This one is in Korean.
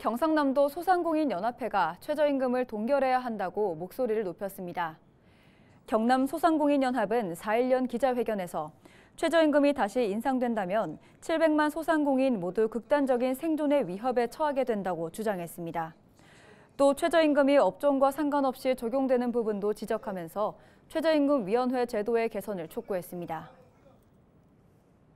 경상남도 소상공인연합회가 최저임금을 동결해야 한다고 목소리를 높였습니다. 경남 소상공인연합은 4.1년 기자회견에서 최저임금이 다시 인상된다면 700만 소상공인 모두 극단적인 생존의 위협에 처하게 된다고 주장했습니다. 또 최저임금이 업종과 상관없이 적용되는 부분도 지적하면서 최저임금위원회 제도의 개선을 촉구했습니다.